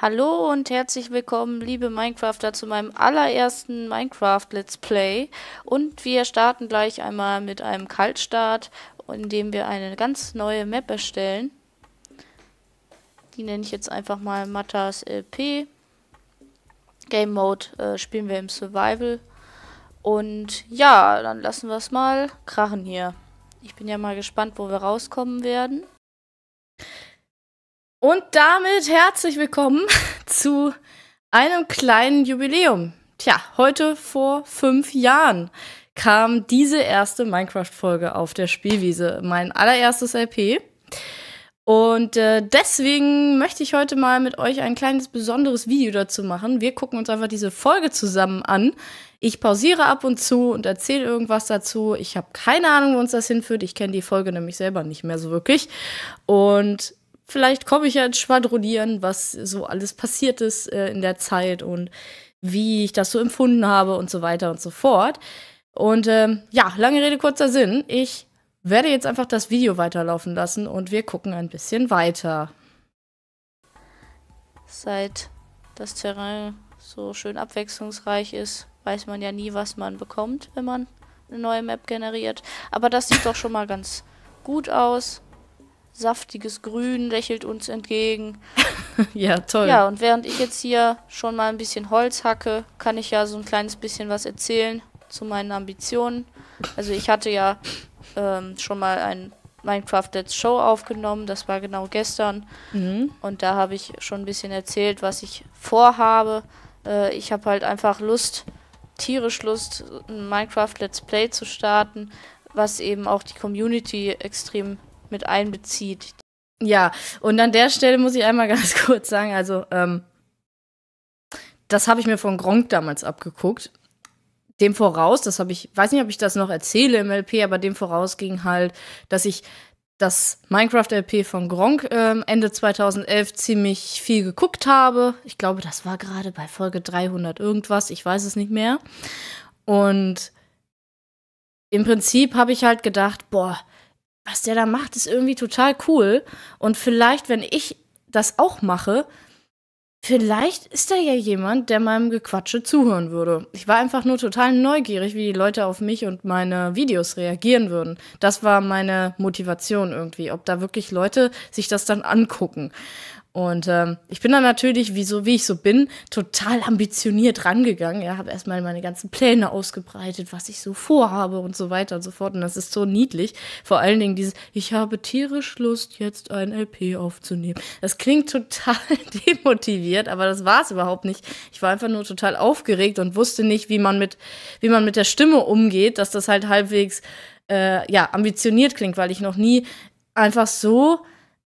Hallo und herzlich willkommen, liebe Minecrafter, zu meinem allerersten Minecraft Let's Play. Und wir starten gleich einmal mit einem Kaltstart, indem wir eine ganz neue Map erstellen. Die nenne ich jetzt einfach mal Matas LP. Game Mode äh, spielen wir im Survival. Und ja, dann lassen wir es mal krachen hier. Ich bin ja mal gespannt, wo wir rauskommen werden. Und damit herzlich willkommen zu einem kleinen Jubiläum. Tja, heute vor fünf Jahren kam diese erste Minecraft-Folge auf der Spielwiese, mein allererstes LP. Und äh, deswegen möchte ich heute mal mit euch ein kleines besonderes Video dazu machen. Wir gucken uns einfach diese Folge zusammen an. Ich pausiere ab und zu und erzähle irgendwas dazu. Ich habe keine Ahnung, wo uns das hinführt. Ich kenne die Folge nämlich selber nicht mehr so wirklich. Und vielleicht komme ich ja ins Schwadronieren, was so alles passiert ist äh, in der Zeit und wie ich das so empfunden habe und so weiter und so fort. Und ähm, ja, lange Rede, kurzer Sinn. Ich werde jetzt einfach das Video weiterlaufen lassen und wir gucken ein bisschen weiter. Seit das Terrain so schön abwechslungsreich ist, weiß man ja nie, was man bekommt, wenn man eine neue Map generiert. Aber das sieht doch schon mal ganz gut aus saftiges Grün lächelt uns entgegen. ja, toll. Ja, und während ich jetzt hier schon mal ein bisschen Holz hacke, kann ich ja so ein kleines bisschen was erzählen zu meinen Ambitionen. Also ich hatte ja ähm, schon mal ein Minecraft Let's Show aufgenommen, das war genau gestern. Mhm. Und da habe ich schon ein bisschen erzählt, was ich vorhabe. Äh, ich habe halt einfach Lust, tierisch Lust, ein Minecraft Let's Play zu starten, was eben auch die Community extrem mit einbezieht. Ja, und an der Stelle muss ich einmal ganz kurz sagen, also ähm, das habe ich mir von Gronk damals abgeguckt. Dem voraus, das habe ich, weiß nicht, ob ich das noch erzähle im LP, aber dem voraus ging halt, dass ich das Minecraft-LP von Gronk ähm, Ende 2011 ziemlich viel geguckt habe. Ich glaube, das war gerade bei Folge 300 irgendwas, ich weiß es nicht mehr. Und im Prinzip habe ich halt gedacht, boah, was der da macht, ist irgendwie total cool. Und vielleicht, wenn ich das auch mache, vielleicht ist da ja jemand, der meinem Gequatsche zuhören würde. Ich war einfach nur total neugierig, wie die Leute auf mich und meine Videos reagieren würden. Das war meine Motivation irgendwie, ob da wirklich Leute sich das dann angucken. Und ähm, ich bin dann natürlich, wie, so, wie ich so bin, total ambitioniert rangegangen. Ja, habe erstmal meine ganzen Pläne ausgebreitet, was ich so vorhabe und so weiter und so fort. Und das ist so niedlich. Vor allen Dingen dieses, ich habe tierisch Lust, jetzt ein LP aufzunehmen. Das klingt total demotiviert, aber das war es überhaupt nicht. Ich war einfach nur total aufgeregt und wusste nicht, wie man mit, wie man mit der Stimme umgeht, dass das halt halbwegs äh, ja, ambitioniert klingt, weil ich noch nie einfach so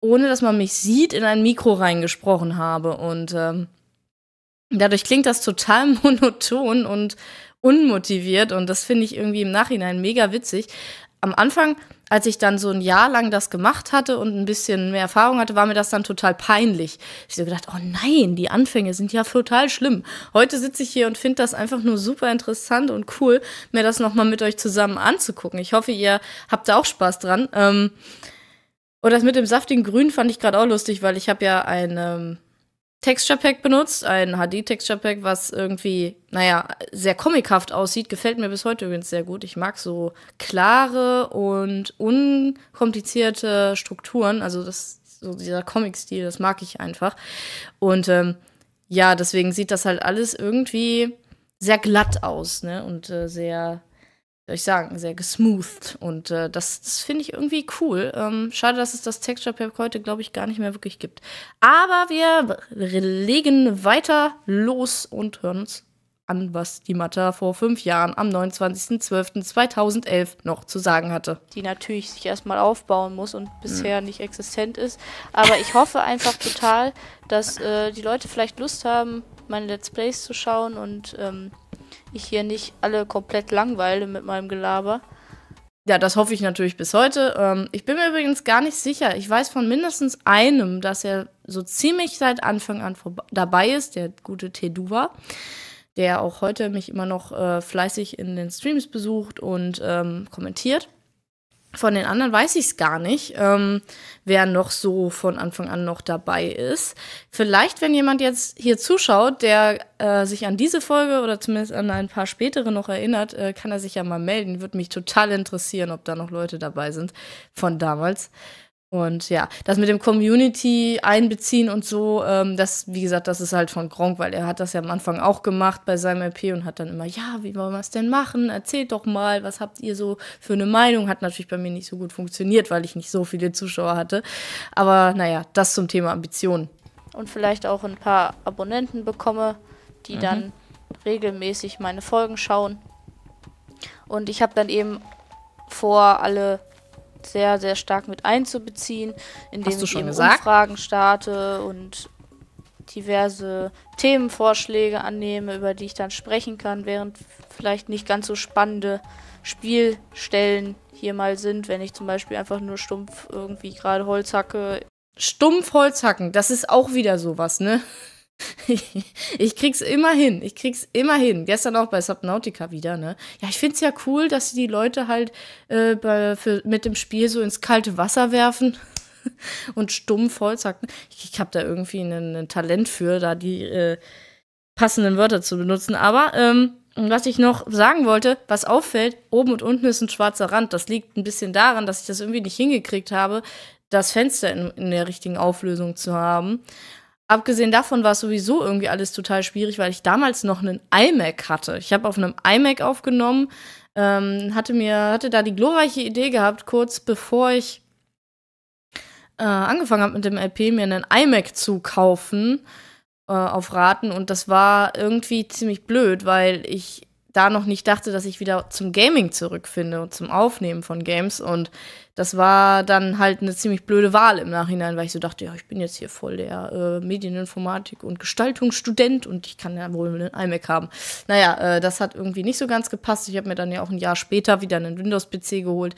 ohne dass man mich sieht, in ein Mikro reingesprochen habe. Und ähm, dadurch klingt das total monoton und unmotiviert. Und das finde ich irgendwie im Nachhinein mega witzig. Am Anfang, als ich dann so ein Jahr lang das gemacht hatte und ein bisschen mehr Erfahrung hatte, war mir das dann total peinlich. Ich so gedacht, oh nein, die Anfänge sind ja total schlimm. Heute sitze ich hier und finde das einfach nur super interessant und cool, mir das nochmal mit euch zusammen anzugucken. Ich hoffe, ihr habt da auch Spaß dran. Ähm, und das mit dem saftigen Grün fand ich gerade auch lustig, weil ich habe ja ein ähm, Texture Pack benutzt, ein HD Texture Pack, was irgendwie, naja, sehr comichaft aussieht. Gefällt mir bis heute übrigens sehr gut. Ich mag so klare und unkomplizierte Strukturen. Also das, so dieser Comic-Stil, das mag ich einfach. Und ähm, ja, deswegen sieht das halt alles irgendwie sehr glatt aus, ne? Und äh, sehr soll ich sagen, sehr gesmoothed. Und äh, das, das finde ich irgendwie cool. Ähm, schade, dass es das Texture Pack heute, glaube ich, gar nicht mehr wirklich gibt. Aber wir legen weiter los und hören uns an, was die Matta vor fünf Jahren am 29.12.2011 noch zu sagen hatte. Die natürlich sich erstmal aufbauen muss und bisher mhm. nicht existent ist. Aber ich hoffe einfach total, dass äh, die Leute vielleicht Lust haben, meine Let's Plays zu schauen und ähm, ich hier nicht alle komplett langweile mit meinem Gelaber. Ja, das hoffe ich natürlich bis heute. Ähm, ich bin mir übrigens gar nicht sicher. Ich weiß von mindestens einem, dass er so ziemlich seit Anfang an dabei ist, der gute Teduva, der auch heute mich immer noch äh, fleißig in den Streams besucht und ähm, kommentiert. Von den anderen weiß ich es gar nicht, ähm, wer noch so von Anfang an noch dabei ist. Vielleicht, wenn jemand jetzt hier zuschaut, der äh, sich an diese Folge oder zumindest an ein paar spätere noch erinnert, äh, kann er sich ja mal melden. Würde mich total interessieren, ob da noch Leute dabei sind von damals. Und ja, das mit dem Community einbeziehen und so, ähm, das, wie gesagt, das ist halt von Gronk, weil er hat das ja am Anfang auch gemacht bei seinem LP und hat dann immer, ja, wie wollen wir es denn machen? Erzählt doch mal, was habt ihr so für eine Meinung? Hat natürlich bei mir nicht so gut funktioniert, weil ich nicht so viele Zuschauer hatte. Aber naja, das zum Thema Ambitionen. Und vielleicht auch ein paar Abonnenten bekomme, die mhm. dann regelmäßig meine Folgen schauen. Und ich habe dann eben vor, alle sehr, sehr stark mit einzubeziehen, indem ich gesagt? Umfragen starte und diverse Themenvorschläge annehme, über die ich dann sprechen kann, während vielleicht nicht ganz so spannende Spielstellen hier mal sind, wenn ich zum Beispiel einfach nur stumpf irgendwie gerade Holz hacke. Stumpf Holz hacken, das ist auch wieder sowas, ne? ich krieg's immer hin. Ich krieg's immer hin. Gestern auch bei Subnautica wieder, ne? Ja, ich find's ja cool, dass sie die Leute halt äh, bei, für, mit dem Spiel so ins kalte Wasser werfen und stumm vollzacken. Ich, ich hab da irgendwie ein Talent für, da die äh, passenden Wörter zu benutzen. Aber ähm, was ich noch sagen wollte, was auffällt, oben und unten ist ein schwarzer Rand. Das liegt ein bisschen daran, dass ich das irgendwie nicht hingekriegt habe, das Fenster in, in der richtigen Auflösung zu haben. Abgesehen davon war es sowieso irgendwie alles total schwierig, weil ich damals noch einen iMac hatte. Ich habe auf einem iMac aufgenommen, ähm, hatte mir hatte da die glorreiche Idee gehabt, kurz bevor ich äh, angefangen habe mit dem LP, mir einen iMac zu kaufen äh, auf Raten. Und das war irgendwie ziemlich blöd, weil ich da noch nicht dachte, dass ich wieder zum Gaming zurückfinde und zum Aufnehmen von Games und das war dann halt eine ziemlich blöde Wahl im Nachhinein, weil ich so dachte, ja, ich bin jetzt hier voll der äh, Medieninformatik- und Gestaltungsstudent und ich kann ja wohl einen iMac haben. Naja, äh, das hat irgendwie nicht so ganz gepasst. Ich habe mir dann ja auch ein Jahr später wieder einen Windows-PC geholt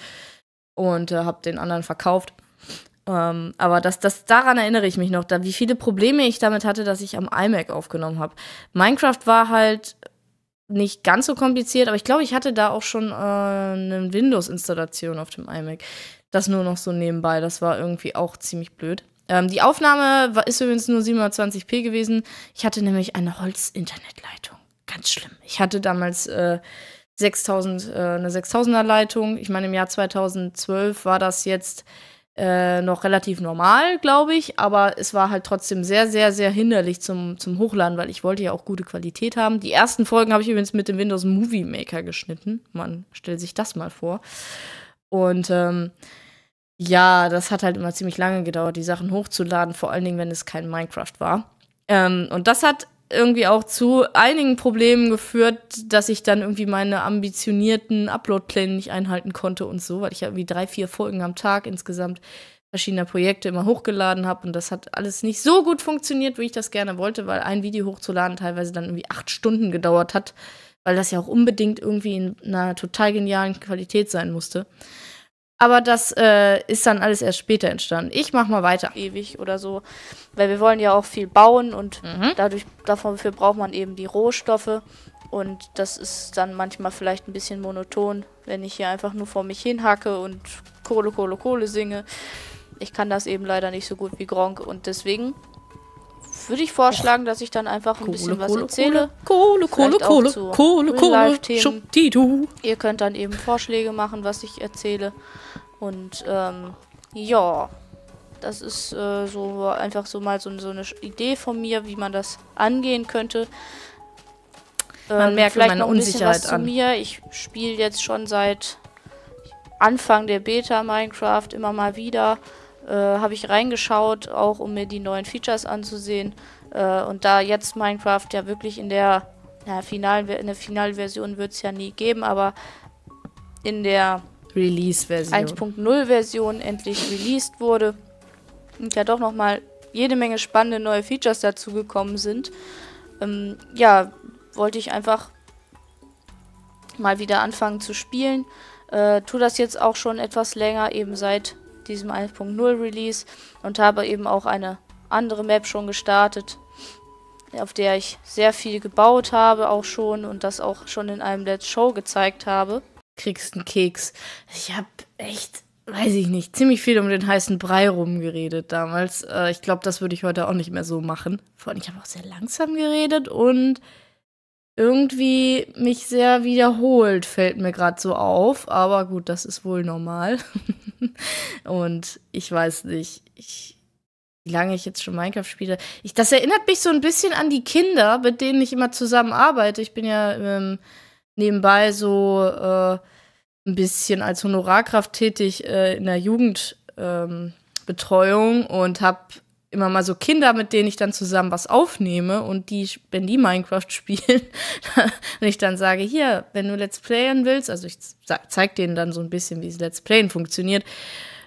und äh, habe den anderen verkauft. Ähm, aber das, das, daran erinnere ich mich noch, da, wie viele Probleme ich damit hatte, dass ich am iMac aufgenommen habe. Minecraft war halt nicht ganz so kompliziert, aber ich glaube, ich hatte da auch schon äh, eine Windows-Installation auf dem iMac. Das nur noch so nebenbei. Das war irgendwie auch ziemlich blöd. Ähm, die Aufnahme war, ist übrigens nur 720p gewesen. Ich hatte nämlich eine Holz-Internetleitung. Ganz schlimm. Ich hatte damals äh, 6000, äh, eine 6000er-Leitung. Ich meine, im Jahr 2012 war das jetzt äh, noch relativ normal, glaube ich, aber es war halt trotzdem sehr, sehr, sehr hinderlich zum, zum Hochladen, weil ich wollte ja auch gute Qualität haben. Die ersten Folgen habe ich übrigens mit dem Windows Movie Maker geschnitten. Man stellt sich das mal vor. Und ähm, ja, das hat halt immer ziemlich lange gedauert, die Sachen hochzuladen, vor allen Dingen, wenn es kein Minecraft war. Ähm, und das hat irgendwie auch zu einigen Problemen geführt, dass ich dann irgendwie meine ambitionierten Upload-Pläne nicht einhalten konnte und so, weil ich ja irgendwie drei, vier Folgen am Tag insgesamt verschiedener Projekte immer hochgeladen habe und das hat alles nicht so gut funktioniert, wie ich das gerne wollte, weil ein Video hochzuladen teilweise dann irgendwie acht Stunden gedauert hat, weil das ja auch unbedingt irgendwie in einer total genialen Qualität sein musste. Aber das äh, ist dann alles erst später entstanden. Ich mach mal weiter. Ewig oder so. Weil wir wollen ja auch viel bauen und mhm. dadurch, dafür braucht man eben die Rohstoffe. Und das ist dann manchmal vielleicht ein bisschen monoton, wenn ich hier einfach nur vor mich hinhacke und Kohle, Kohle, Kohle singe. Ich kann das eben leider nicht so gut wie Gronk und deswegen würde ich vorschlagen, dass ich dann einfach ein Kohle, bisschen was Kohle, erzähle. Kohle, Kohle, Kohle, Kohle, Kohle, Kohle, Ihr könnt dann eben Vorschläge machen, was ich erzähle. Und ähm, ja, das ist äh, so einfach so mal so, so, eine Idee von mir, wie man das angehen könnte. Ähm, man merkt vielleicht meine noch ein Unsicherheit bisschen was an. zu mir. Ich spiele jetzt schon seit Anfang der Beta Minecraft immer mal wieder äh, habe ich reingeschaut, auch um mir die neuen Features anzusehen. Äh, und da jetzt Minecraft ja wirklich in der, na, finalen, in der finalen Version wird es ja nie geben, aber in der Release-Version 1.0-Version endlich released wurde und ja doch nochmal jede Menge spannende neue Features dazugekommen sind, ähm, ja, wollte ich einfach mal wieder anfangen zu spielen. Äh, tu das jetzt auch schon etwas länger, eben seit diesem 1.0 Release und habe eben auch eine andere Map schon gestartet, auf der ich sehr viel gebaut habe auch schon und das auch schon in einem Let's Show gezeigt habe. Kriegst einen Keks. Ich habe echt, weiß ich nicht, ziemlich viel um den heißen Brei rumgeredet damals. Äh, ich glaube, das würde ich heute auch nicht mehr so machen. Vor allem, ich habe auch sehr langsam geredet und irgendwie mich sehr wiederholt, fällt mir gerade so auf. Aber gut, das ist wohl normal. und ich weiß nicht, ich, wie lange ich jetzt schon Minecraft spiele. Ich, das erinnert mich so ein bisschen an die Kinder, mit denen ich immer zusammen arbeite. Ich bin ja ähm, nebenbei so äh, ein bisschen als Honorarkraft tätig äh, in der Jugendbetreuung ähm, und habe immer mal so Kinder, mit denen ich dann zusammen was aufnehme und die, wenn die Minecraft spielen, und ich dann sage, hier, wenn du Let's Playen willst, also ich zeig denen dann so ein bisschen, wie Let's Playen funktioniert,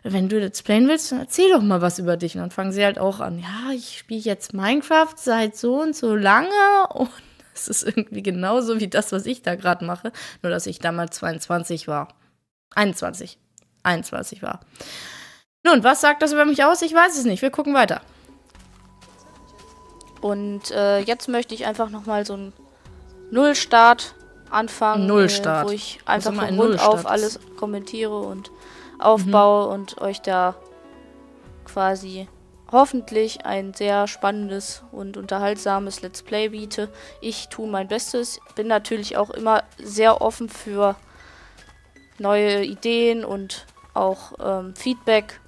wenn du Let's Playen willst, dann erzähl doch mal was über dich. Und dann fangen sie halt auch an, ja, ich spiele jetzt Minecraft seit so und so lange und es ist irgendwie genauso wie das, was ich da gerade mache, nur dass ich damals 22 war. 21. 21 war. Nun, was sagt das über mich aus? Ich weiß es nicht. Wir gucken weiter. Und äh, jetzt möchte ich einfach nochmal so einen Nullstart anfangen. Äh, Nullstart. wo ich einfach mal Grund auf alles kommentiere und aufbaue mhm. und euch da quasi hoffentlich ein sehr spannendes und unterhaltsames Let's Play biete. Ich tue mein Bestes, bin natürlich auch immer sehr offen für neue Ideen und auch ähm, Feedback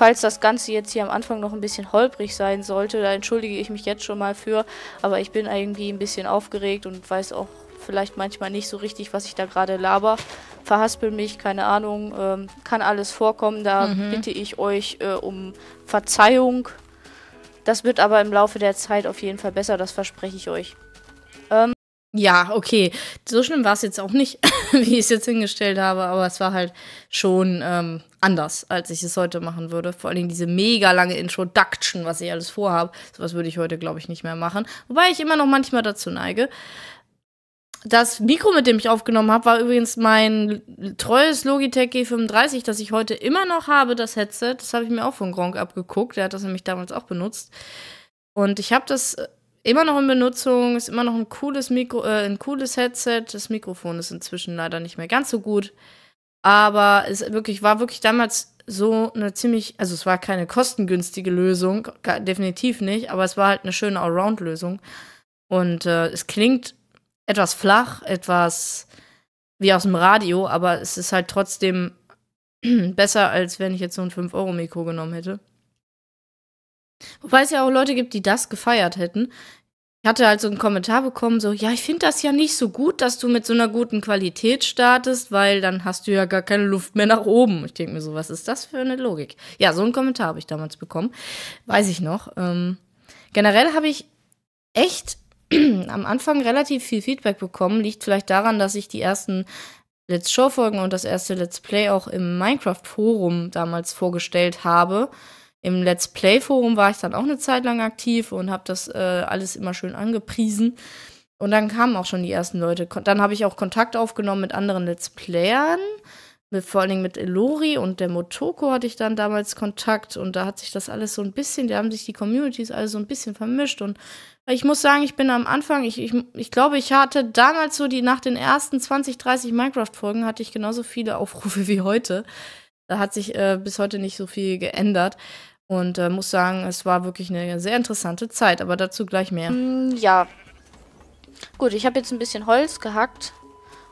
Falls das Ganze jetzt hier am Anfang noch ein bisschen holprig sein sollte, da entschuldige ich mich jetzt schon mal für. Aber ich bin irgendwie ein bisschen aufgeregt und weiß auch vielleicht manchmal nicht so richtig, was ich da gerade laber. Verhaspel mich, keine Ahnung, ähm, kann alles vorkommen. Da mhm. bitte ich euch äh, um Verzeihung. Das wird aber im Laufe der Zeit auf jeden Fall besser, das verspreche ich euch. Ähm ja, okay. So schlimm war es jetzt auch nicht, wie ich es jetzt hingestellt habe, aber es war halt schon ähm, anders, als ich es heute machen würde. Vor allem diese mega lange Introduction, was ich alles vorhabe. Sowas würde ich heute, glaube ich, nicht mehr machen. Wobei ich immer noch manchmal dazu neige. Das Mikro, mit dem ich aufgenommen habe, war übrigens mein treues Logitech G35, das ich heute immer noch habe, das Headset. Das habe ich mir auch von Gronk abgeguckt. Der hat das nämlich damals auch benutzt. Und ich habe das äh, immer noch in Benutzung, ist immer noch ein cooles Mikro, äh, ein cooles Headset. Das Mikrofon ist inzwischen leider nicht mehr ganz so gut. Aber es wirklich, war wirklich damals so eine ziemlich, also es war keine kostengünstige Lösung, gar, definitiv nicht, aber es war halt eine schöne Allround-Lösung. Und äh, es klingt etwas flach, etwas wie aus dem Radio, aber es ist halt trotzdem besser, als wenn ich jetzt so ein 5-Euro-Mikro genommen hätte. Wobei es ja auch Leute gibt, die das gefeiert hätten. Ich hatte halt so einen Kommentar bekommen, so, ja, ich finde das ja nicht so gut, dass du mit so einer guten Qualität startest, weil dann hast du ja gar keine Luft mehr nach oben. Ich denke mir so, was ist das für eine Logik? Ja, so einen Kommentar habe ich damals bekommen. Weiß ich noch. Ähm, generell habe ich echt am Anfang relativ viel Feedback bekommen. Liegt vielleicht daran, dass ich die ersten Let's Show-Folgen und das erste Let's Play auch im Minecraft-Forum damals vorgestellt habe. Im Let's Play Forum war ich dann auch eine Zeit lang aktiv und habe das äh, alles immer schön angepriesen. Und dann kamen auch schon die ersten Leute. Dann habe ich auch Kontakt aufgenommen mit anderen Let's Playern. Mit, vor allen Dingen mit Elori und der Motoko hatte ich dann damals Kontakt und da hat sich das alles so ein bisschen, da haben sich die Communities alle so ein bisschen vermischt und ich muss sagen, ich bin am Anfang, ich, ich, ich glaube, ich hatte damals so die, nach den ersten 20, 30 Minecraft-Folgen hatte ich genauso viele Aufrufe wie heute. Da hat sich äh, bis heute nicht so viel geändert. Und äh, muss sagen, es war wirklich eine sehr interessante Zeit, aber dazu gleich mehr. Mm, ja. Gut, ich habe jetzt ein bisschen Holz gehackt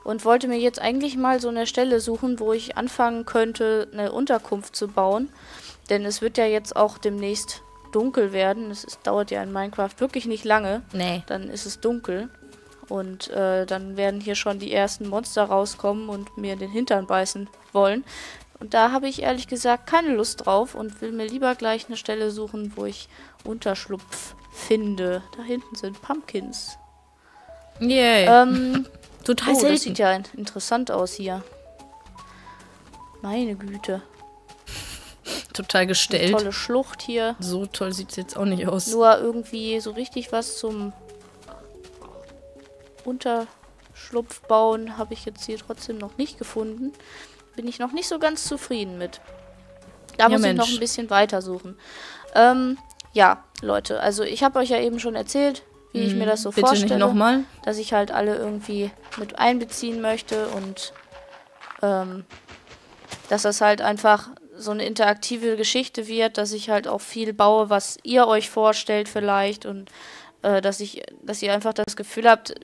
und wollte mir jetzt eigentlich mal so eine Stelle suchen, wo ich anfangen könnte, eine Unterkunft zu bauen. Denn es wird ja jetzt auch demnächst dunkel werden. Es ist, dauert ja in Minecraft wirklich nicht lange. Nee. Dann ist es dunkel. Und äh, dann werden hier schon die ersten Monster rauskommen und mir den Hintern beißen wollen. Und da habe ich ehrlich gesagt keine Lust drauf und will mir lieber gleich eine Stelle suchen, wo ich Unterschlupf finde. Da hinten sind Pumpkins. Yay. Ähm, Total oh, Das sieht ja interessant aus hier. Meine Güte. Total gestellt. Eine tolle Schlucht hier. So toll sieht es jetzt auch nicht aus. Nur irgendwie so richtig was zum Unterschlupf bauen habe ich jetzt hier trotzdem noch nicht gefunden bin ich noch nicht so ganz zufrieden mit. Da ja, muss Mensch. ich noch ein bisschen weitersuchen. Ähm, ja, Leute, also ich habe euch ja eben schon erzählt, wie hm, ich mir das so hm, vorstelle. Dass ich halt alle irgendwie mit einbeziehen möchte und ähm, dass das halt einfach so eine interaktive Geschichte wird, dass ich halt auch viel baue, was ihr euch vorstellt vielleicht und äh, dass ich, dass ihr einfach das Gefühl habt,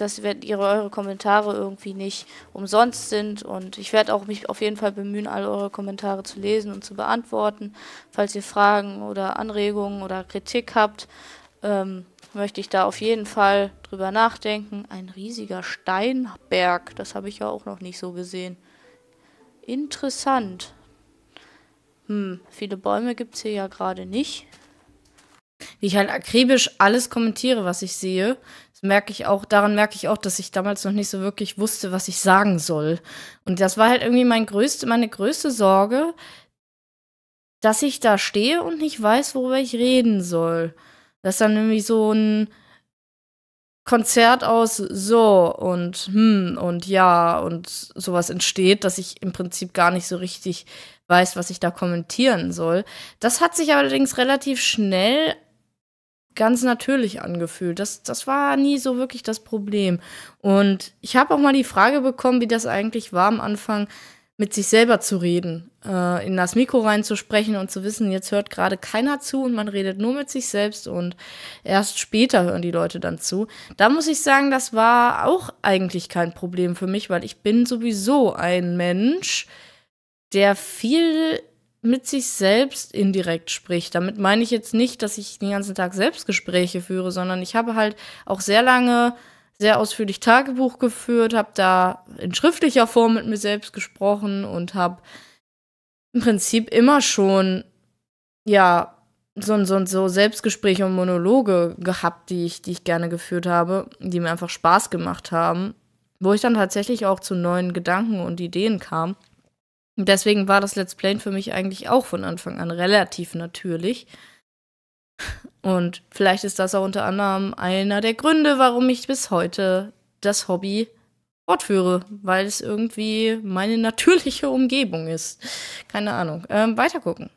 dass ihre, eure Kommentare irgendwie nicht umsonst sind. Und ich werde auch mich auf jeden Fall bemühen, alle eure Kommentare zu lesen und zu beantworten. Falls ihr Fragen oder Anregungen oder Kritik habt, ähm, möchte ich da auf jeden Fall drüber nachdenken. Ein riesiger Steinberg, das habe ich ja auch noch nicht so gesehen. Interessant. Hm, viele Bäume gibt es hier ja gerade nicht. Wie ich halt akribisch alles kommentiere, was ich sehe, merke ich auch, daran merke ich auch, dass ich damals noch nicht so wirklich wusste, was ich sagen soll. Und das war halt irgendwie mein größte, meine größte Sorge, dass ich da stehe und nicht weiß, worüber ich reden soll. Dass dann irgendwie so ein Konzert aus so und hm und ja und sowas entsteht, dass ich im Prinzip gar nicht so richtig weiß, was ich da kommentieren soll. Das hat sich allerdings relativ schnell ganz natürlich angefühlt. Das, das war nie so wirklich das Problem. Und ich habe auch mal die Frage bekommen, wie das eigentlich war am Anfang, mit sich selber zu reden, äh, in das Mikro reinzusprechen und zu wissen, jetzt hört gerade keiner zu und man redet nur mit sich selbst und erst später hören die Leute dann zu. Da muss ich sagen, das war auch eigentlich kein Problem für mich, weil ich bin sowieso ein Mensch, der viel mit sich selbst indirekt spricht. Damit meine ich jetzt nicht, dass ich den ganzen Tag Selbstgespräche führe, sondern ich habe halt auch sehr lange sehr ausführlich Tagebuch geführt, habe da in schriftlicher Form mit mir selbst gesprochen und habe im Prinzip immer schon ja so so so Selbstgespräche und Monologe gehabt, die ich die ich gerne geführt habe, die mir einfach Spaß gemacht haben, wo ich dann tatsächlich auch zu neuen Gedanken und Ideen kam. Deswegen war das Let's Play für mich eigentlich auch von Anfang an relativ natürlich. Und vielleicht ist das auch unter anderem einer der Gründe, warum ich bis heute das Hobby fortführe, weil es irgendwie meine natürliche Umgebung ist. Keine Ahnung. Ähm, gucken.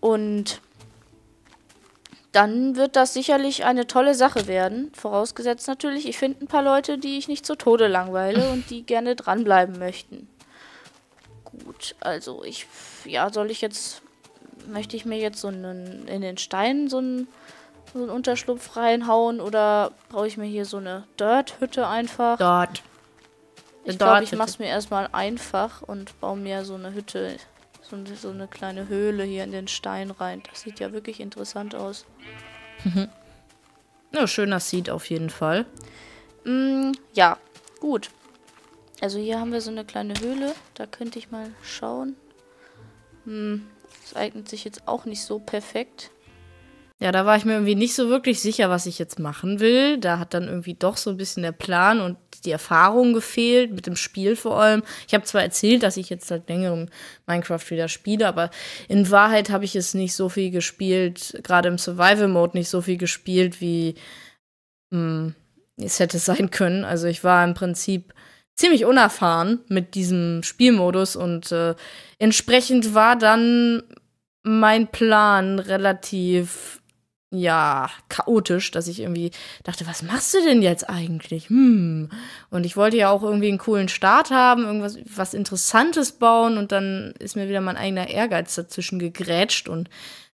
Und dann wird das sicherlich eine tolle Sache werden. Vorausgesetzt natürlich, ich finde ein paar Leute, die ich nicht zu Tode langweile und die gerne dranbleiben möchten. Gut, also ich... Ja, soll ich jetzt... Möchte ich mir jetzt so einen, in den Stein so einen, so einen Unterschlupf reinhauen oder brauche ich mir hier so eine Dirt-Hütte einfach? Dirt. Ich glaube, ich mache es mir erstmal einfach und baue mir so eine Hütte, so, so eine kleine Höhle hier in den Stein rein. Das sieht ja wirklich interessant aus. Mhm. Ja, schöner Seed auf jeden Fall. Mm, ja, gut. Also hier haben wir so eine kleine Höhle. Da könnte ich mal schauen. Hm, das eignet sich jetzt auch nicht so perfekt. Ja, da war ich mir irgendwie nicht so wirklich sicher, was ich jetzt machen will. Da hat dann irgendwie doch so ein bisschen der Plan und die Erfahrung gefehlt, mit dem Spiel vor allem. Ich habe zwar erzählt, dass ich jetzt seit längerem Minecraft wieder spiele, aber in Wahrheit habe ich es nicht so viel gespielt, gerade im Survival-Mode nicht so viel gespielt, wie mh, hm, es hätte sein können. Also ich war im Prinzip ziemlich unerfahren mit diesem Spielmodus und äh, entsprechend war dann mein Plan relativ ja chaotisch, dass ich irgendwie dachte, was machst du denn jetzt eigentlich? Hm. Und ich wollte ja auch irgendwie einen coolen Start haben, irgendwas was interessantes bauen und dann ist mir wieder mein eigener Ehrgeiz dazwischen gegrätscht und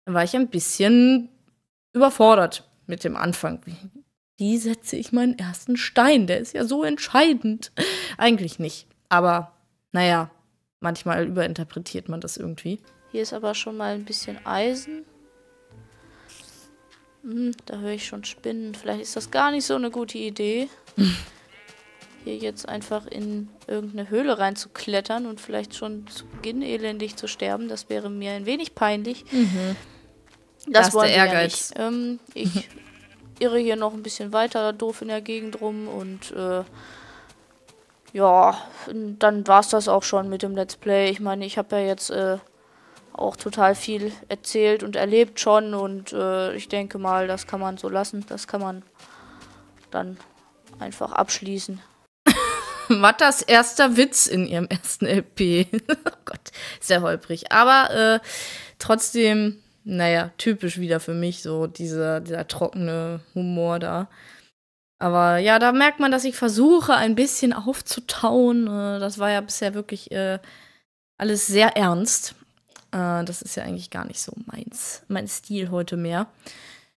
dann war ich ein bisschen überfordert mit dem Anfang wie setze ich meinen ersten Stein? Der ist ja so entscheidend. Eigentlich nicht. Aber naja, manchmal überinterpretiert man das irgendwie. Hier ist aber schon mal ein bisschen Eisen. Hm, da höre ich schon Spinnen. Vielleicht ist das gar nicht so eine gute Idee. hier jetzt einfach in irgendeine Höhle reinzuklettern und vielleicht schon zu Beginn elendig zu sterben, das wäre mir ein wenig peinlich. Mhm. Das, das wollen wir Ähm, ich irre hier noch ein bisschen weiter doof in der Gegend rum und äh, ja, dann war es das auch schon mit dem Let's Play. Ich meine, ich habe ja jetzt äh, auch total viel erzählt und erlebt schon und äh, ich denke mal, das kann man so lassen. Das kann man dann einfach abschließen. Mattas erster Witz in ihrem ersten LP. oh Gott, sehr holprig. Aber äh, trotzdem naja, typisch wieder für mich, so dieser, dieser trockene Humor da. Aber ja, da merkt man, dass ich versuche, ein bisschen aufzutauen. Äh, das war ja bisher wirklich äh, alles sehr ernst. Äh, das ist ja eigentlich gar nicht so meins, mein Stil heute mehr.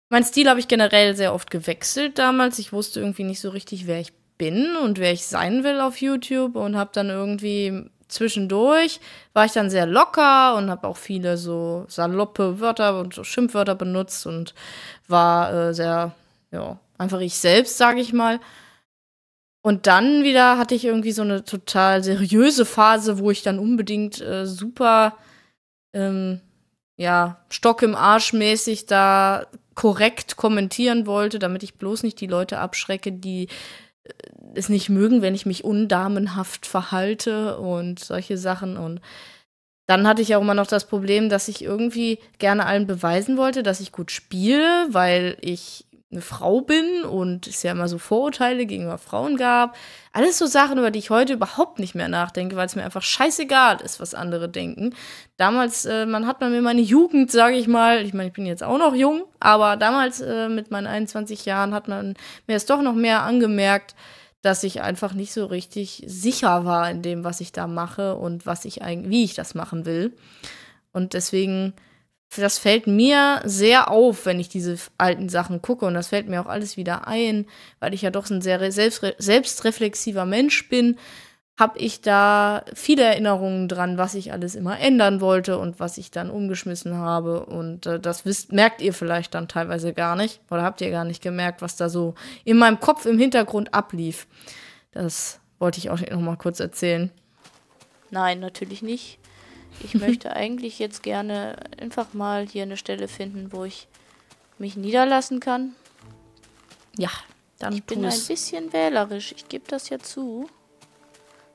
Mein Stil habe ich generell sehr oft gewechselt damals. Ich wusste irgendwie nicht so richtig, wer ich bin und wer ich sein will auf YouTube und habe dann irgendwie zwischendurch war ich dann sehr locker und habe auch viele so saloppe Wörter und so Schimpfwörter benutzt und war äh, sehr, ja, einfach ich selbst, sage ich mal. Und dann wieder hatte ich irgendwie so eine total seriöse Phase, wo ich dann unbedingt äh, super, ähm, ja, Stock im Arsch mäßig da korrekt kommentieren wollte, damit ich bloß nicht die Leute abschrecke, die es nicht mögen, wenn ich mich undamenhaft verhalte und solche Sachen. Und dann hatte ich auch immer noch das Problem, dass ich irgendwie gerne allen beweisen wollte, dass ich gut spiele, weil ich eine Frau bin und es ja immer so Vorurteile gegenüber Frauen gab. Alles so Sachen, über die ich heute überhaupt nicht mehr nachdenke, weil es mir einfach scheißegal ist, was andere denken. Damals, äh, man hat man mir meine Jugend, sage ich mal, ich meine, ich bin jetzt auch noch jung, aber damals äh, mit meinen 21 Jahren hat man mir es doch noch mehr angemerkt, dass ich einfach nicht so richtig sicher war in dem, was ich da mache und was ich eigentlich, wie ich das machen will. Und deswegen das fällt mir sehr auf, wenn ich diese alten Sachen gucke. Und das fällt mir auch alles wieder ein, weil ich ja doch ein sehr selbstreflexiver Mensch bin. Habe ich da viele Erinnerungen dran, was ich alles immer ändern wollte und was ich dann umgeschmissen habe. Und äh, das wisst, merkt ihr vielleicht dann teilweise gar nicht. Oder habt ihr gar nicht gemerkt, was da so in meinem Kopf im Hintergrund ablief. Das wollte ich auch noch mal kurz erzählen. Nein, natürlich nicht ich möchte eigentlich jetzt gerne einfach mal hier eine Stelle finden, wo ich mich niederlassen kann. Ja, dann Ich bin ein bisschen wählerisch, ich gebe das ja zu.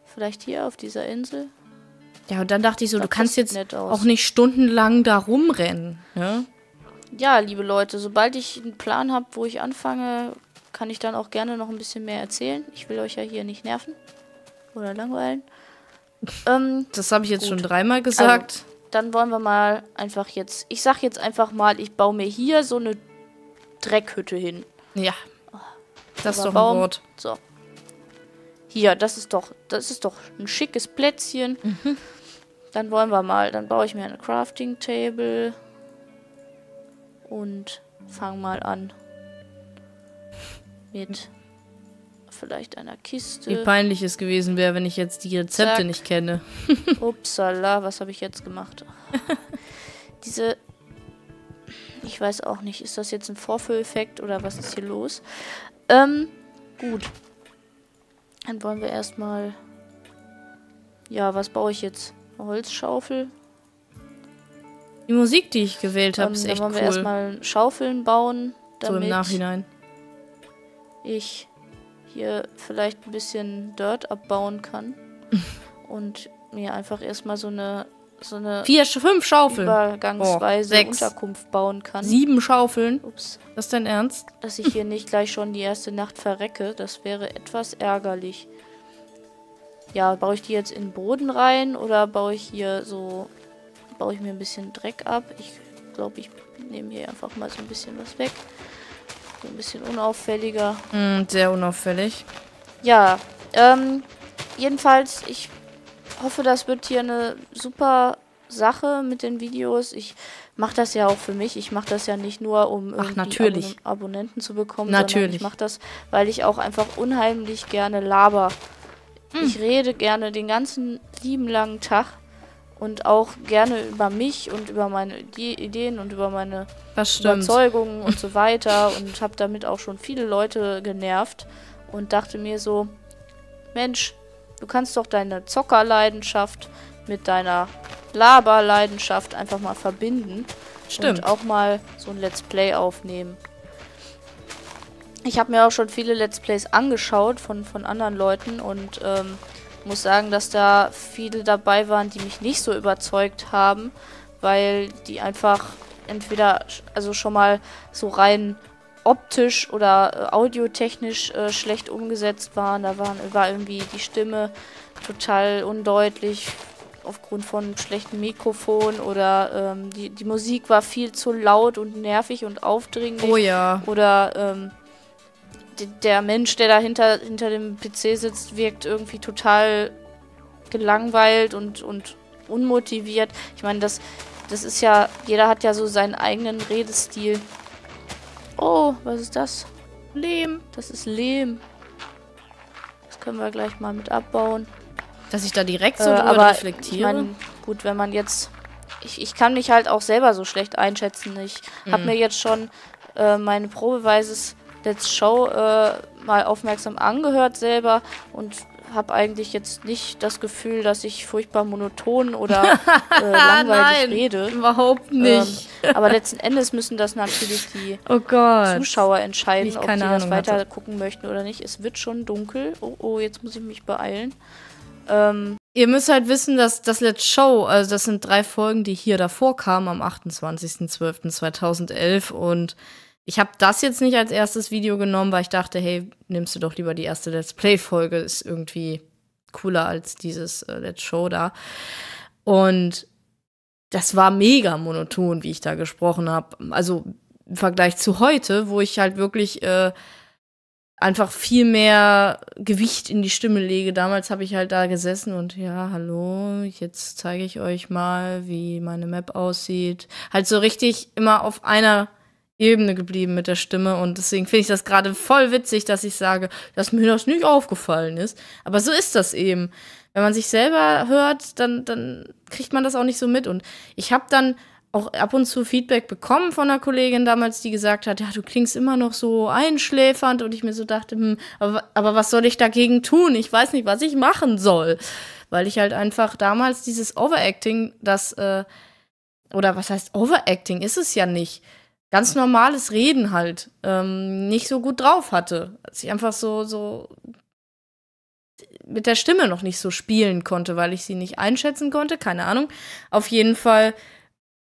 Vielleicht hier auf dieser Insel. Ja, und dann dachte ich so, das du kannst jetzt auch nicht stundenlang da rumrennen. Ne? Ja, liebe Leute, sobald ich einen Plan habe, wo ich anfange, kann ich dann auch gerne noch ein bisschen mehr erzählen. Ich will euch ja hier nicht nerven oder langweilen. Ähm, das habe ich jetzt gut. schon dreimal also, gesagt. Also, dann wollen wir mal einfach jetzt. Ich sag jetzt einfach mal, ich baue mir hier so eine Dreckhütte hin. Ja. Oh, das ist doch ein Wort. So. Hier, das ist doch, das ist doch ein schickes Plätzchen. Mhm. Dann wollen wir mal, dann baue ich mir eine Crafting Table und fang mal an mit vielleicht einer Kiste. Wie peinlich es gewesen wäre, wenn ich jetzt die Rezepte Zack. nicht kenne. Upsala, was habe ich jetzt gemacht? Diese... Ich weiß auch nicht, ist das jetzt ein Vorführeffekt oder was ist hier los? Ähm, gut. Dann wollen wir erstmal... Ja, was baue ich jetzt? Eine Holzschaufel? Die Musik, die ich gewählt habe, ähm, ist echt cool. Dann wollen wir cool. erstmal Schaufeln bauen, damit... So im Nachhinein. Ich hier vielleicht ein bisschen Dirt abbauen kann. und mir einfach erstmal so eine so eine vier fünf Schaufeln übergangsweise oh, Unterkunft bauen kann. Sieben Schaufeln. Ups. Das ist dein Ernst? Dass ich hier nicht gleich schon die erste Nacht verrecke, das wäre etwas ärgerlich. Ja, baue ich die jetzt in den Boden rein oder baue ich hier so baue ich mir ein bisschen Dreck ab? Ich glaube, ich nehme hier einfach mal so ein bisschen was weg ein bisschen unauffälliger. Mm, sehr unauffällig. Ja, ähm, jedenfalls, ich hoffe, das wird hier eine super Sache mit den Videos. Ich mache das ja auch für mich. Ich mache das ja nicht nur, um Ach, natürlich. Abon Abonnenten zu bekommen. Natürlich. ich mache das, weil ich auch einfach unheimlich gerne laber. Hm. Ich rede gerne den ganzen lieben langen Tag und auch gerne über mich und über meine Ideen und über meine Überzeugungen und so weiter und habe damit auch schon viele Leute genervt und dachte mir so, Mensch, du kannst doch deine Zockerleidenschaft mit deiner Laberleidenschaft einfach mal verbinden Stimmt. und auch mal so ein Let's Play aufnehmen. Ich habe mir auch schon viele Let's Plays angeschaut von, von anderen Leuten und ähm, muss sagen, dass da viele dabei waren, die mich nicht so überzeugt haben, weil die einfach entweder also schon mal so rein optisch oder äh, audiotechnisch äh, schlecht umgesetzt waren. Da waren, war irgendwie die Stimme total undeutlich aufgrund von schlechten Mikrofon oder ähm, die, die Musik war viel zu laut und nervig und aufdringlich. Oh ja. Oder ähm, der Mensch, der da hinter dem PC sitzt, wirkt irgendwie total gelangweilt und, und unmotiviert. Ich meine, das, das ist ja, jeder hat ja so seinen eigenen Redestil. Oh, was ist das? Lehm. Das ist Lehm. Das können wir gleich mal mit abbauen. Dass ich da direkt so äh, aber reflektiere? Ich mein, gut, wenn man jetzt... Ich, ich kann mich halt auch selber so schlecht einschätzen. Ich mhm. habe mir jetzt schon äh, meine Probeweises Let's Show äh, mal aufmerksam angehört selber und habe eigentlich jetzt nicht das Gefühl, dass ich furchtbar monoton oder äh, langweilig Nein, rede. Überhaupt ähm, nicht. Ähm, aber letzten Endes müssen das natürlich die oh Zuschauer entscheiden, ich ob sie das weiter hatte. gucken möchten oder nicht. Es wird schon dunkel. Oh, oh, jetzt muss ich mich beeilen. Ähm, Ihr müsst halt wissen, dass das Let's Show, also das sind drei Folgen, die hier davor kamen am 28.12.2011 und ich habe das jetzt nicht als erstes Video genommen, weil ich dachte, hey, nimmst du doch lieber die erste Let's Play-Folge, ist irgendwie cooler als dieses äh, Let's Show da. Und das war mega monoton, wie ich da gesprochen habe. Also im Vergleich zu heute, wo ich halt wirklich äh, einfach viel mehr Gewicht in die Stimme lege. Damals habe ich halt da gesessen und ja, hallo, jetzt zeige ich euch mal, wie meine Map aussieht. Halt so richtig immer auf einer Ebene geblieben mit der Stimme und deswegen finde ich das gerade voll witzig, dass ich sage, dass mir das nicht aufgefallen ist. Aber so ist das eben. Wenn man sich selber hört, dann, dann kriegt man das auch nicht so mit. Und ich habe dann auch ab und zu Feedback bekommen von einer Kollegin damals, die gesagt hat, ja, du klingst immer noch so einschläfernd und ich mir so dachte, hm, aber, aber was soll ich dagegen tun? Ich weiß nicht, was ich machen soll. Weil ich halt einfach damals dieses Overacting, das, äh, oder was heißt Overacting, ist es ja nicht ganz normales Reden halt ähm, nicht so gut drauf hatte. Als ich einfach so, so mit der Stimme noch nicht so spielen konnte, weil ich sie nicht einschätzen konnte, keine Ahnung. Auf jeden Fall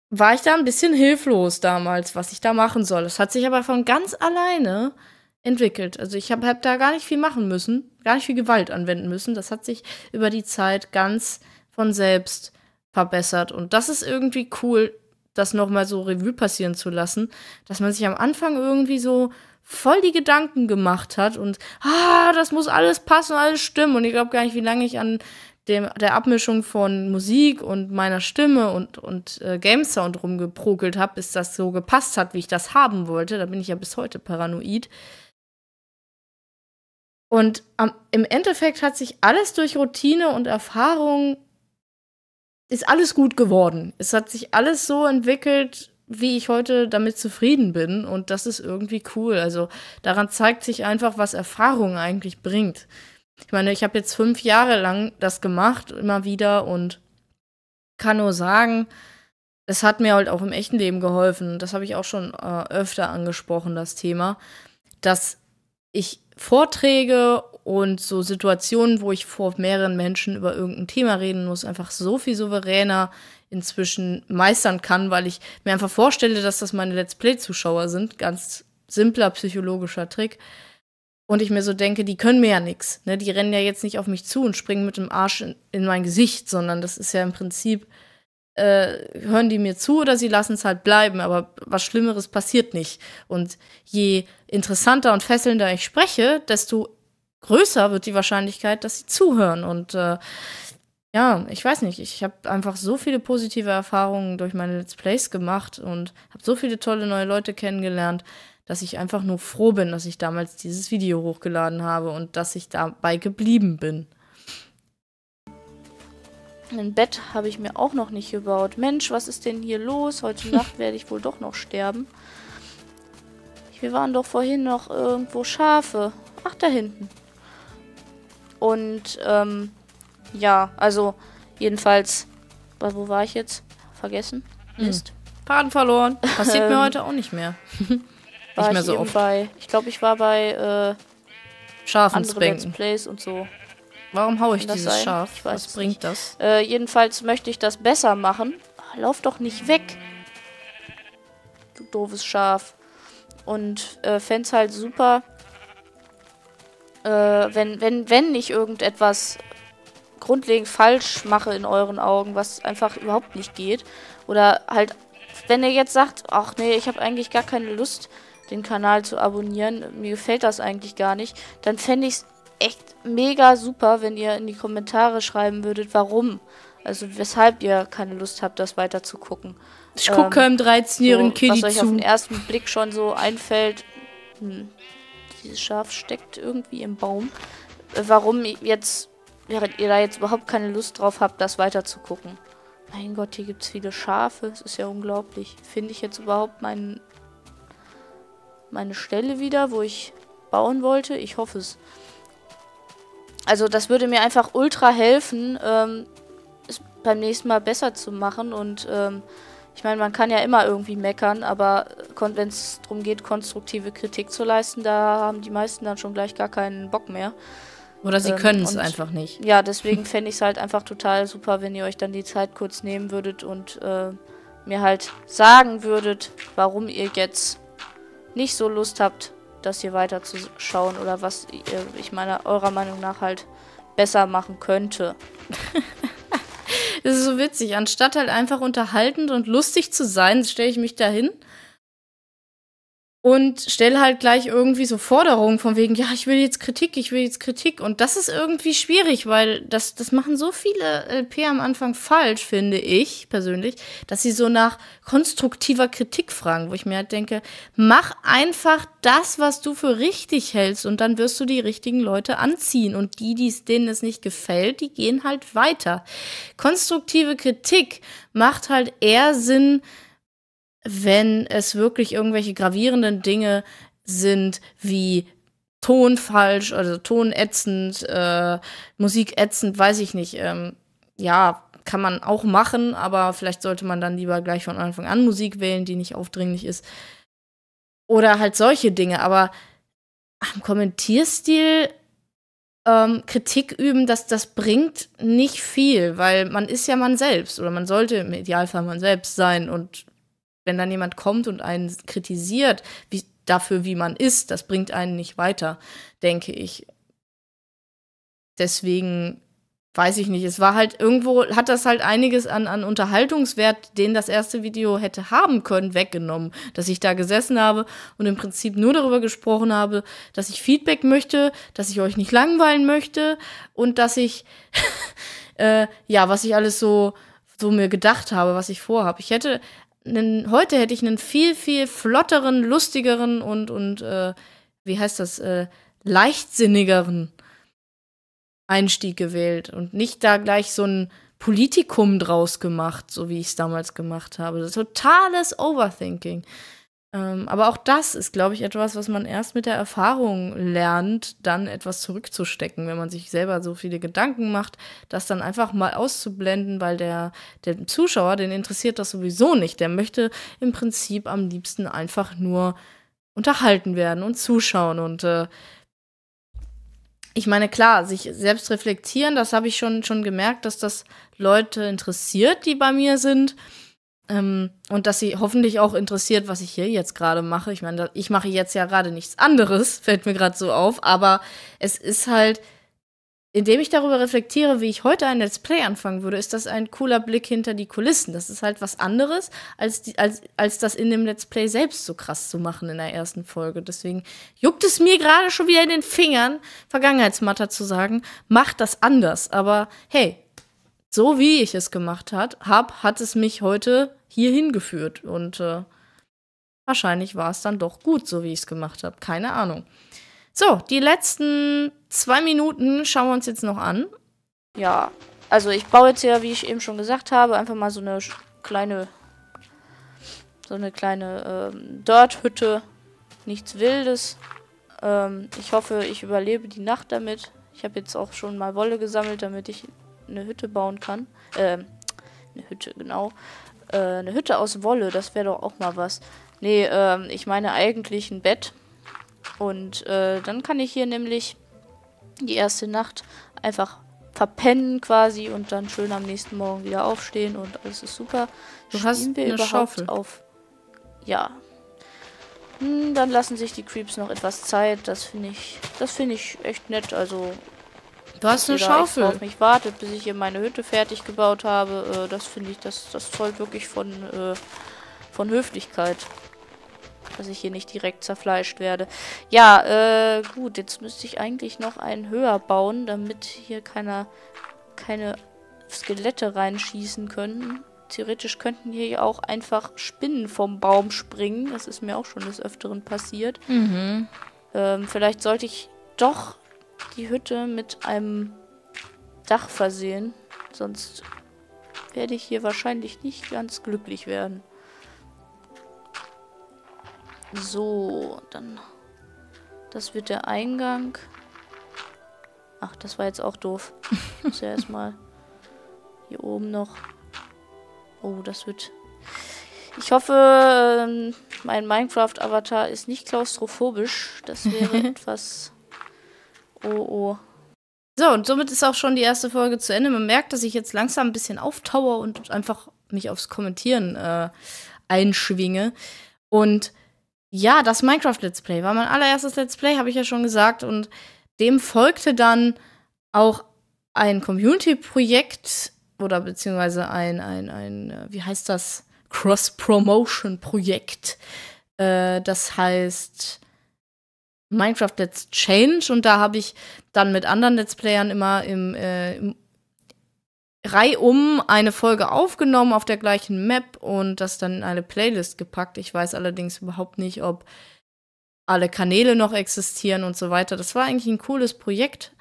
war ich da ein bisschen hilflos damals, was ich da machen soll. Es hat sich aber von ganz alleine entwickelt. Also ich habe hab da gar nicht viel machen müssen, gar nicht viel Gewalt anwenden müssen. Das hat sich über die Zeit ganz von selbst verbessert. Und das ist irgendwie cool, das nochmal so Revue passieren zu lassen, dass man sich am Anfang irgendwie so voll die Gedanken gemacht hat und, ah, das muss alles passen, alles stimmen. Und ich glaube gar nicht, wie lange ich an dem, der Abmischung von Musik und meiner Stimme und, und äh, Game Sound rumgeprokelt habe, bis das so gepasst hat, wie ich das haben wollte. Da bin ich ja bis heute paranoid. Und am, im Endeffekt hat sich alles durch Routine und Erfahrung ist alles gut geworden. Es hat sich alles so entwickelt, wie ich heute damit zufrieden bin. Und das ist irgendwie cool. Also daran zeigt sich einfach, was Erfahrung eigentlich bringt. Ich meine, ich habe jetzt fünf Jahre lang das gemacht, immer wieder, und kann nur sagen, es hat mir halt auch im echten Leben geholfen. Das habe ich auch schon äh, öfter angesprochen, das Thema, dass ich Vorträge und so Situationen, wo ich vor mehreren Menschen über irgendein Thema reden muss, einfach so viel souveräner inzwischen meistern kann, weil ich mir einfach vorstelle, dass das meine Let's Play-Zuschauer sind. Ganz simpler psychologischer Trick. Und ich mir so denke, die können mir ja nichts. Ne? Die rennen ja jetzt nicht auf mich zu und springen mit dem Arsch in, in mein Gesicht, sondern das ist ja im Prinzip, äh, hören die mir zu oder sie lassen es halt bleiben. Aber was Schlimmeres passiert nicht. Und je interessanter und fesselnder ich spreche, desto größer wird die Wahrscheinlichkeit, dass sie zuhören. Und äh, ja, ich weiß nicht, ich habe einfach so viele positive Erfahrungen durch meine Let's Plays gemacht und habe so viele tolle neue Leute kennengelernt, dass ich einfach nur froh bin, dass ich damals dieses Video hochgeladen habe und dass ich dabei geblieben bin. Ein Bett habe ich mir auch noch nicht gebaut. Mensch, was ist denn hier los? Heute Nacht werde ich wohl doch noch sterben. Wir waren doch vorhin noch irgendwo Schafe. Ach, da hinten. Und ähm, ja, also jedenfalls, wo war ich jetzt? Vergessen? Hm. Mist. Mhm. Faden verloren. Passiert mir ähm, heute auch nicht mehr. war nicht mehr so oft. Bei, ich glaube, ich war bei äh, Schafensbänken. Plays und so. Warum haue ich dieses sein? Schaf? Ich Was bringt nicht. das? Äh, jedenfalls möchte ich das besser machen. Ach, lauf doch nicht weg. Du doofes Schaf. Und äh, fände es halt super, äh, wenn, wenn, wenn ich irgendetwas grundlegend falsch mache in euren Augen, was einfach überhaupt nicht geht. Oder halt, wenn ihr jetzt sagt, ach nee, ich habe eigentlich gar keine Lust, den Kanal zu abonnieren, mir gefällt das eigentlich gar nicht, dann fände ich es echt mega super, wenn ihr in die Kommentare schreiben würdet, warum. Also weshalb ihr keine Lust habt, das weiter zu gucken. Ich gucke ähm, einem 13-jährigen so, Kind zu. Was euch auf den ersten Blick schon so einfällt. Hm. Dieses Schaf steckt irgendwie im Baum. Äh, warum jetzt, während ihr da jetzt überhaupt keine Lust drauf habt, das weiter zu gucken. Mein Gott, hier gibt es viele Schafe. Es ist ja unglaublich. Finde ich jetzt überhaupt mein, meine Stelle wieder, wo ich bauen wollte? Ich hoffe es. Also das würde mir einfach ultra helfen, ähm, es beim nächsten Mal besser zu machen und ähm, ich meine, man kann ja immer irgendwie meckern, aber wenn es darum geht, konstruktive Kritik zu leisten, da haben die meisten dann schon gleich gar keinen Bock mehr. Oder sie ähm, können es einfach nicht. Ja, deswegen fände ich es halt einfach total super, wenn ihr euch dann die Zeit kurz nehmen würdet und äh, mir halt sagen würdet, warum ihr jetzt nicht so Lust habt, das hier weiterzuschauen oder was ihr, ich meiner eurer Meinung nach halt besser machen könnte. Das ist so witzig. Anstatt halt einfach unterhaltend und lustig zu sein, stelle ich mich da hin und stelle halt gleich irgendwie so Forderungen von wegen, ja, ich will jetzt Kritik, ich will jetzt Kritik. Und das ist irgendwie schwierig, weil das, das machen so viele LP äh, am Anfang falsch, finde ich persönlich, dass sie so nach konstruktiver Kritik fragen, wo ich mir halt denke, mach einfach das, was du für richtig hältst und dann wirst du die richtigen Leute anziehen. Und die, die's, denen es nicht gefällt, die gehen halt weiter. Konstruktive Kritik macht halt eher Sinn, wenn es wirklich irgendwelche gravierenden Dinge sind, wie Ton falsch, also Ton ätzend, äh, Musik ätzend, weiß ich nicht. Ähm, ja, kann man auch machen, aber vielleicht sollte man dann lieber gleich von Anfang an Musik wählen, die nicht aufdringlich ist. Oder halt solche Dinge, aber am Kommentierstil ähm, Kritik üben, das, das bringt nicht viel, weil man ist ja man selbst oder man sollte im Idealfall man selbst sein und wenn dann jemand kommt und einen kritisiert wie, dafür, wie man ist, das bringt einen nicht weiter, denke ich. Deswegen weiß ich nicht. Es war halt irgendwo, hat das halt einiges an, an Unterhaltungswert, den das erste Video hätte haben können, weggenommen. Dass ich da gesessen habe und im Prinzip nur darüber gesprochen habe, dass ich Feedback möchte, dass ich euch nicht langweilen möchte und dass ich, äh, ja, was ich alles so, so mir gedacht habe, was ich vorhabe. Ich hätte, einen, heute hätte ich einen viel, viel flotteren, lustigeren und, und äh, wie heißt das, äh, leichtsinnigeren Einstieg gewählt und nicht da gleich so ein Politikum draus gemacht, so wie ich es damals gemacht habe. Totales Overthinking. Ähm, aber auch das ist, glaube ich, etwas, was man erst mit der Erfahrung lernt, dann etwas zurückzustecken, wenn man sich selber so viele Gedanken macht, das dann einfach mal auszublenden, weil der, der Zuschauer, den interessiert das sowieso nicht. Der möchte im Prinzip am liebsten einfach nur unterhalten werden und zuschauen und äh, ich meine, klar, sich selbst reflektieren, das habe ich schon, schon gemerkt, dass das Leute interessiert, die bei mir sind. Ähm, und dass sie hoffentlich auch interessiert, was ich hier jetzt gerade mache. Ich meine, ich mache jetzt ja gerade nichts anderes, fällt mir gerade so auf. Aber es ist halt, indem ich darüber reflektiere, wie ich heute ein Let's Play anfangen würde, ist das ein cooler Blick hinter die Kulissen. Das ist halt was anderes, als, die, als, als das in dem Let's Play selbst so krass zu machen in der ersten Folge. Deswegen juckt es mir gerade schon wieder in den Fingern, Vergangenheitsmatter zu sagen, macht das anders. Aber hey, so wie ich es gemacht habe, hat es mich heute hierhin geführt. Und äh, wahrscheinlich war es dann doch gut, so wie ich es gemacht habe. Keine Ahnung. So, die letzten zwei Minuten schauen wir uns jetzt noch an. Ja, also ich baue jetzt ja, wie ich eben schon gesagt habe, einfach mal so eine kleine, so eine kleine ähm, Dirt-Hütte. Nichts Wildes. Ähm, ich hoffe, ich überlebe die Nacht damit. Ich habe jetzt auch schon mal Wolle gesammelt, damit ich eine Hütte bauen kann. Ähm, eine Hütte, genau. Äh, eine Hütte aus Wolle, das wäre doch auch mal was. Nee, ähm, ich meine eigentlich ein Bett. Und äh, dann kann ich hier nämlich die erste Nacht einfach verpennen quasi und dann schön am nächsten Morgen wieder aufstehen und alles ist super. Du Spielen hast wir eine überhaupt Schaufel. auf. Ja. Hm, dann lassen sich die Creeps noch etwas Zeit. Das finde ich, das finde ich echt nett. Also Du hast eine Schaufel. Auf mich wartet, bis ich hier meine Hütte fertig gebaut habe. Äh, das finde ich, das, das zeugt wirklich von, äh, von Höflichkeit. Dass ich hier nicht direkt zerfleischt werde. Ja, äh, gut, jetzt müsste ich eigentlich noch einen höher bauen, damit hier keiner, keine Skelette reinschießen können. Theoretisch könnten hier auch einfach Spinnen vom Baum springen. Das ist mir auch schon des Öfteren passiert. Mhm. Ähm, vielleicht sollte ich doch die Hütte mit einem Dach versehen. Sonst werde ich hier wahrscheinlich nicht ganz glücklich werden. So, dann... Das wird der Eingang. Ach, das war jetzt auch doof. Muss ja erstmal hier oben noch... Oh, das wird... Ich hoffe, ähm, mein Minecraft-Avatar ist nicht klaustrophobisch. Das wäre etwas oh, oh. So, und somit ist auch schon die erste Folge zu Ende. Man merkt, dass ich jetzt langsam ein bisschen auftaue und einfach mich aufs Kommentieren äh, einschwinge. Und ja, das Minecraft Let's Play war mein allererstes Let's Play, habe ich ja schon gesagt. Und dem folgte dann auch ein Community-Projekt oder beziehungsweise ein, ein, ein, äh, wie heißt das? Cross-Promotion-Projekt. Äh, das heißt Minecraft Let's Change und da habe ich dann mit anderen Let's Playern immer im, äh, im reihum eine Folge aufgenommen auf der gleichen Map und das dann in eine Playlist gepackt. Ich weiß allerdings überhaupt nicht, ob alle Kanäle noch existieren und so weiter. Das war eigentlich ein cooles Projekt.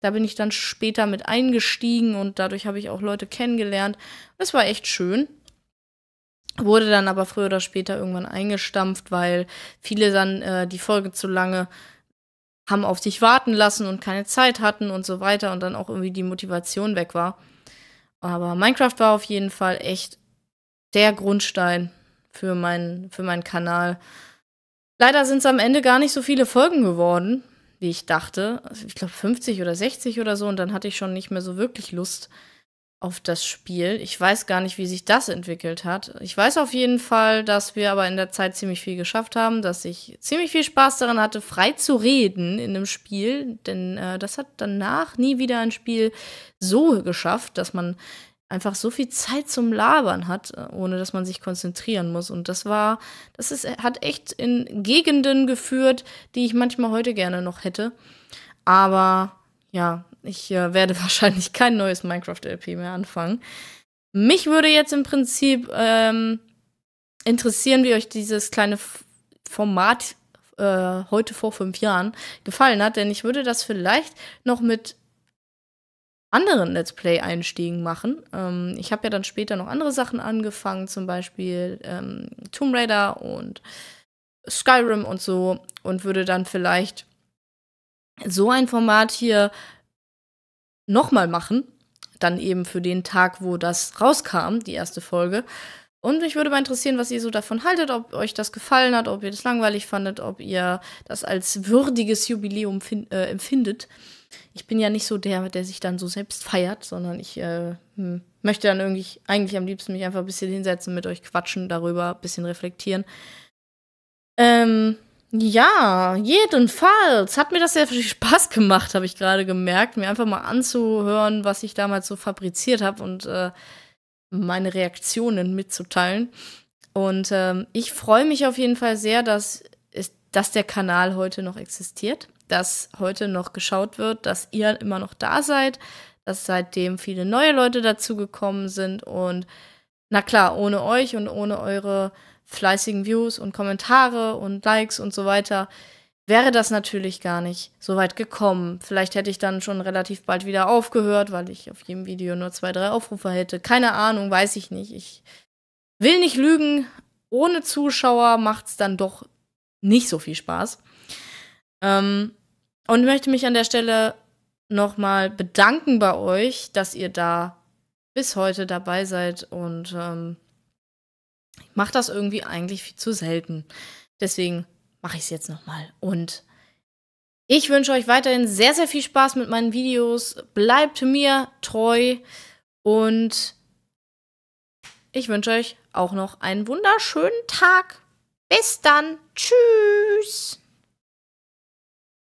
Da bin ich dann später mit eingestiegen und dadurch habe ich auch Leute kennengelernt. Das war echt schön wurde dann aber früher oder später irgendwann eingestampft, weil viele dann äh, die Folge zu lange haben auf sich warten lassen und keine Zeit hatten und so weiter und dann auch irgendwie die Motivation weg war. Aber Minecraft war auf jeden Fall echt der Grundstein für, mein, für meinen Kanal. Leider sind es am Ende gar nicht so viele Folgen geworden, wie ich dachte. Also ich glaube 50 oder 60 oder so und dann hatte ich schon nicht mehr so wirklich Lust, auf das Spiel. Ich weiß gar nicht, wie sich das entwickelt hat. Ich weiß auf jeden Fall, dass wir aber in der Zeit ziemlich viel geschafft haben, dass ich ziemlich viel Spaß daran hatte, frei zu reden in dem Spiel, denn äh, das hat danach nie wieder ein Spiel so geschafft, dass man einfach so viel Zeit zum Labern hat, äh, ohne dass man sich konzentrieren muss. Und das war, das ist, hat echt in Gegenden geführt, die ich manchmal heute gerne noch hätte. Aber ja, ich äh, werde wahrscheinlich kein neues Minecraft-LP mehr anfangen. Mich würde jetzt im Prinzip ähm, interessieren, wie euch dieses kleine F Format äh, heute vor fünf Jahren gefallen hat, denn ich würde das vielleicht noch mit anderen Let's Play-Einstiegen machen. Ähm, ich habe ja dann später noch andere Sachen angefangen, zum Beispiel ähm, Tomb Raider und Skyrim und so, und würde dann vielleicht so ein Format hier nochmal machen. Dann eben für den Tag, wo das rauskam, die erste Folge. Und mich würde mal interessieren, was ihr so davon haltet, ob euch das gefallen hat, ob ihr das langweilig fandet, ob ihr das als würdiges Jubiläum äh, empfindet. Ich bin ja nicht so der, der sich dann so selbst feiert, sondern ich äh, hm, möchte dann irgendwie, eigentlich am liebsten mich einfach ein bisschen hinsetzen, mit euch quatschen darüber, ein bisschen reflektieren. Ähm, ja, jedenfalls. Hat mir das sehr viel Spaß gemacht, habe ich gerade gemerkt, mir einfach mal anzuhören, was ich damals so fabriziert habe und äh, meine Reaktionen mitzuteilen. Und ähm, ich freue mich auf jeden Fall sehr, dass, ist, dass der Kanal heute noch existiert, dass heute noch geschaut wird, dass ihr immer noch da seid, dass seitdem viele neue Leute dazugekommen sind. Und na klar, ohne euch und ohne eure fleißigen Views und Kommentare und Likes und so weiter, wäre das natürlich gar nicht so weit gekommen. Vielleicht hätte ich dann schon relativ bald wieder aufgehört, weil ich auf jedem Video nur zwei, drei Aufrufe hätte. Keine Ahnung, weiß ich nicht. Ich will nicht lügen. Ohne Zuschauer macht es dann doch nicht so viel Spaß. Ähm, und möchte mich an der Stelle nochmal bedanken bei euch, dass ihr da bis heute dabei seid und ähm, mache das irgendwie eigentlich viel zu selten. Deswegen mache ich es jetzt nochmal. Und ich wünsche euch weiterhin sehr, sehr viel Spaß mit meinen Videos. Bleibt mir treu und ich wünsche euch auch noch einen wunderschönen Tag. Bis dann. Tschüss.